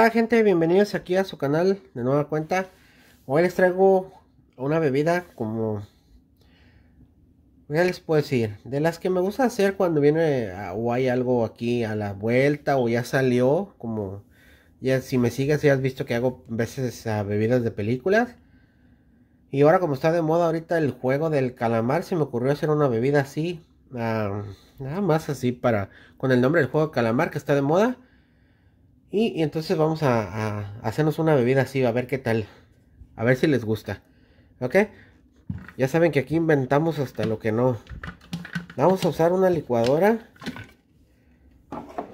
Hola gente, bienvenidos aquí a su canal de nueva cuenta. Hoy les traigo una bebida como... Ya les puedo decir, de las que me gusta hacer cuando viene ah, o hay algo aquí a la vuelta o ya salió, como ya si me sigues ya has visto que hago veces a bebidas de películas. Y ahora como está de moda ahorita el juego del calamar, se me ocurrió hacer una bebida así, ah, nada más así para, con el nombre del juego calamar que está de moda. Y, entonces vamos a, hacernos una bebida así, a ver qué tal. A ver si les gusta. ¿Ok? Ya saben que aquí inventamos hasta lo que no. Vamos a usar una licuadora.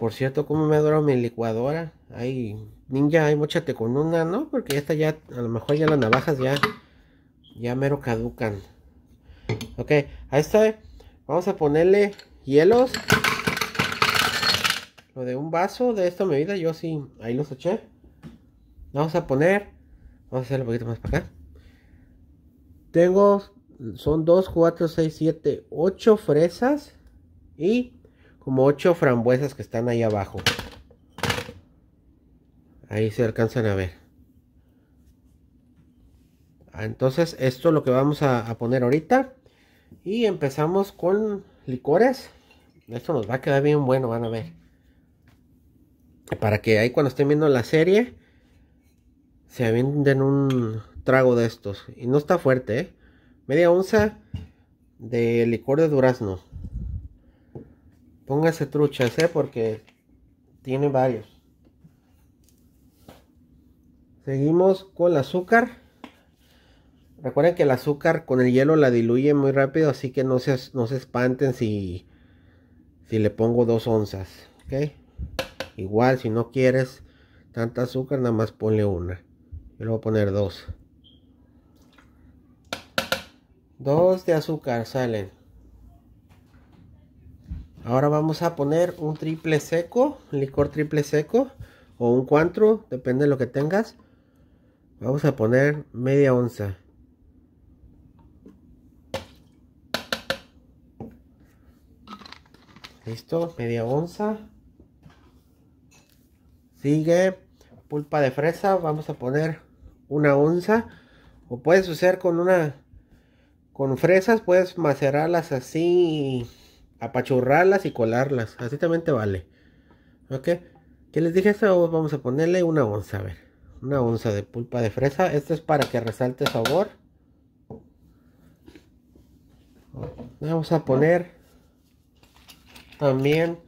Por cierto, ¿cómo me adoro mi licuadora? Ay, ninja, hay mochate con una, ¿no? Porque esta ya, a lo mejor ya las navajas ya, ya mero caducan. Ok, a esta vamos a ponerle hielos lo de un vaso de esta medida, yo sí, ahí los eché. Vamos a poner, vamos a hacerlo un poquito más para acá. Tengo, son 2, 4, 6, 7, 8 fresas y como 8 frambuesas que están ahí abajo. Ahí se alcanzan a ver. Ah, entonces esto es lo que vamos a poner ahorita. Y empezamos con licores. Esto nos va a quedar bien bueno, van a ver para que ahí cuando estén viendo la serie se venden un trago de estos. Y no está fuerte, ¿eh? Media onza de licor de durazno. Póngase truchas, ¿eh? Porque tiene varios. Seguimos con el azúcar. Recuerden que el azúcar con el hielo la diluye muy rápido, así que no se, no se espanten si, si le pongo dos onzas. Ok. Igual, si no quieres tanta azúcar, nada más ponle una. Yo le voy a poner dos. Dos de azúcar salen. Ahora vamos a poner un triple seco, licor triple seco o un cuantro, depende de lo que tengas. Vamos a poner media onza. Listo, media onza. Sigue pulpa de fresa, vamos a poner una onza. O puedes usar con una, con fresas, puedes macerarlas así, apachurrarlas y colarlas. Así también te vale. ¿Ok? que les dije? esto vamos a ponerle una onza, a ver. Una onza de pulpa de fresa. Esto es para que resalte sabor. Vamos a poner también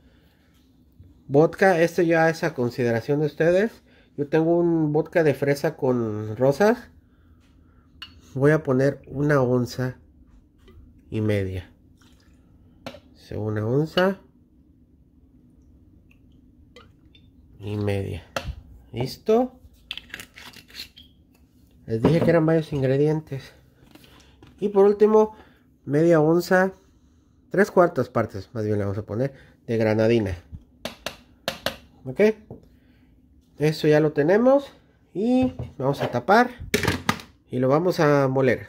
Vodka, esto ya es a consideración de ustedes. Yo tengo un vodka de fresa con rosas. Voy a poner una onza y media. Una onza y media. ¿Listo? Les dije que eran varios ingredientes. Y por último, media onza, tres cuartas partes, más bien le vamos a poner, de granadina ok eso ya lo tenemos y vamos a tapar y lo vamos a moler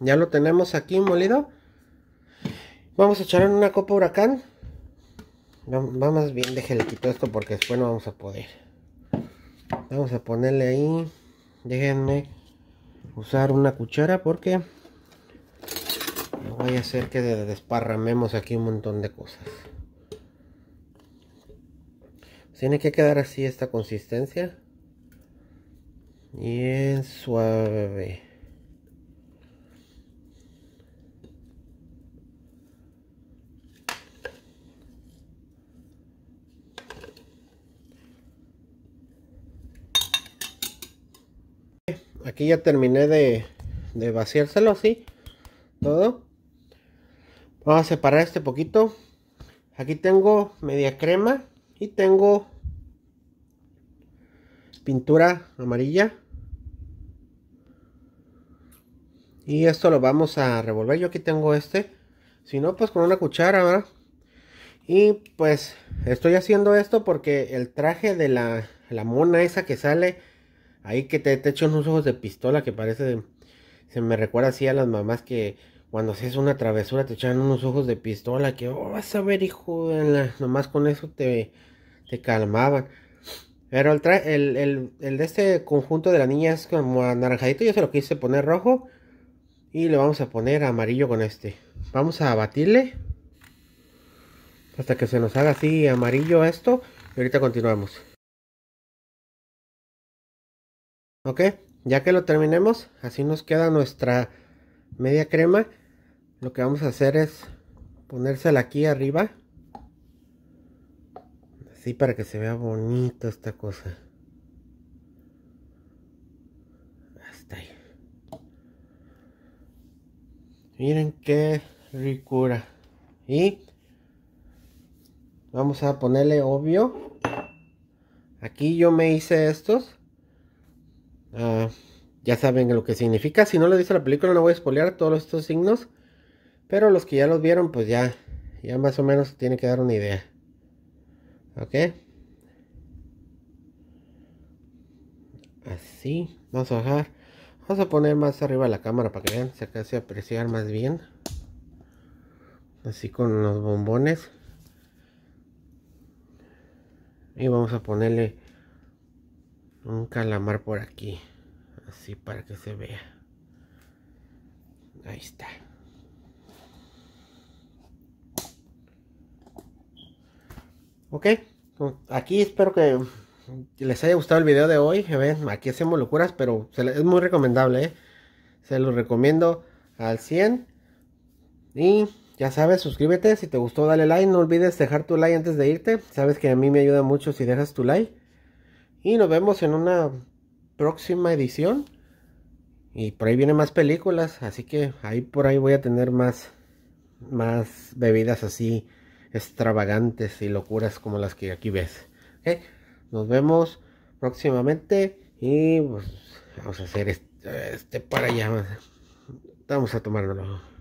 ya lo tenemos aquí molido vamos a echar en una copa huracán vamos más bien déjale quito esto porque después no vamos a poder vamos a ponerle ahí déjenme usar una cuchara porque voy a hacer que desparramemos aquí un montón de cosas tiene que quedar así esta consistencia. Bien suave. Aquí ya terminé de, de vaciárselo así. Todo. Vamos a separar este poquito. Aquí tengo media crema y tengo pintura amarilla y esto lo vamos a revolver yo aquí tengo este si no pues con una cuchara ¿verdad? y pues estoy haciendo esto porque el traje de la, mona esa que sale ahí que te, te unos ojos de pistola que parece se me recuerda así a las mamás que cuando haces una travesura te echan unos ojos de pistola que oh, vas a ver hijo de la... nomás con eso te, te calmaban pero el, el, de este conjunto de la niña es como anaranjadito yo se lo quise poner rojo y le vamos a poner amarillo con este vamos a batirle hasta que se nos haga así amarillo esto y ahorita continuamos ok ya que lo terminemos así nos queda nuestra media crema lo que vamos a hacer es ponérsela aquí arriba así para que se vea bonito esta cosa hasta ahí miren qué ricura y vamos a ponerle obvio aquí yo me hice estos ah, ya saben lo que significa si no lo dice la película no voy a espolear todos estos signos pero los que ya los vieron, pues ya, ya más o menos tiene que dar una idea. ¿Ok? Así. Vamos a bajar. Vamos a poner más arriba la cámara para que vean. Se acá apreciar más bien. Así con los bombones. Y vamos a ponerle un calamar por aquí. Así para que se vea. Ahí está. Ok, pues, aquí espero que les haya gustado el video de hoy. aquí hacemos locuras, pero es muy recomendable. ¿eh? Se los recomiendo al 100. Y ya sabes, suscríbete. Si te gustó, dale like. No olvides dejar tu like antes de irte. Sabes que a mí me ayuda mucho si dejas tu like. Y nos vemos en una próxima edición. Y por ahí vienen más películas. Así que ahí por ahí voy a tener más, más bebidas así extravagantes y locuras como las que aquí ves. Nos vemos próximamente y pues, vamos a hacer este, este para allá. Vamos a tomárnoslo.